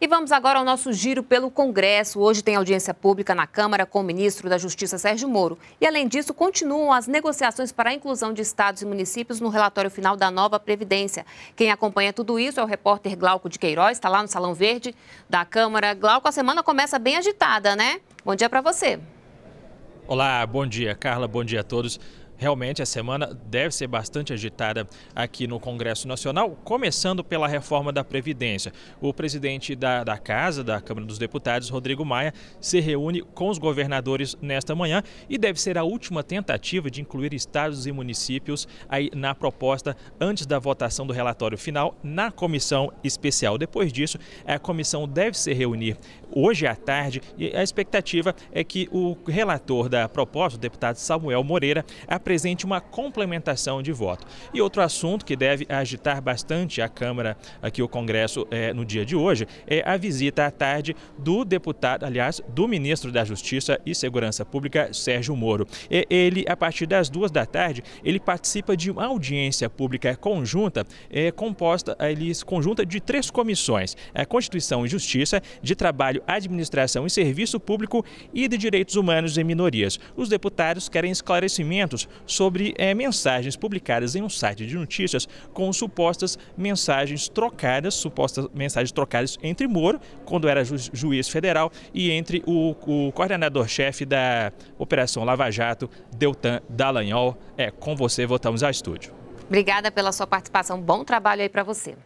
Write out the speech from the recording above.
E vamos agora ao nosso giro pelo Congresso. Hoje tem audiência pública na Câmara com o ministro da Justiça, Sérgio Moro. E, além disso, continuam as negociações para a inclusão de estados e municípios no relatório final da nova Previdência. Quem acompanha tudo isso é o repórter Glauco de Queiroz, está lá no Salão Verde da Câmara. Glauco, a semana começa bem agitada, né? Bom dia para você. Olá, bom dia, Carla, bom dia a todos. Realmente, a semana deve ser bastante agitada aqui no Congresso Nacional, começando pela reforma da Previdência. O presidente da, da Casa, da Câmara dos Deputados, Rodrigo Maia, se reúne com os governadores nesta manhã e deve ser a última tentativa de incluir estados e municípios aí na proposta antes da votação do relatório final na comissão especial. Depois disso, a comissão deve se reunir hoje à tarde e a expectativa é que o relator da proposta, o deputado Samuel Moreira, apresente uma complementação de voto. E outro assunto que deve agitar bastante a Câmara, aqui o Congresso, é, no dia de hoje, é a visita à tarde do deputado, aliás, do ministro da Justiça e Segurança Pública, Sérgio Moro. E ele, a partir das duas da tarde, ele participa de uma audiência pública conjunta, é, composta, eh, eles, conjunta de três comissões, a Constituição e Justiça, de Trabalho administração e serviço público e de direitos humanos e minorias. Os deputados querem esclarecimentos sobre é, mensagens publicadas em um site de notícias com supostas mensagens trocadas, supostas mensagens trocadas entre Moro, quando era ju juiz federal, e entre o, o coordenador-chefe da Operação Lava Jato, Deltan Dallagnol. É, com você voltamos ao estúdio. Obrigada pela sua participação. Bom trabalho aí para você.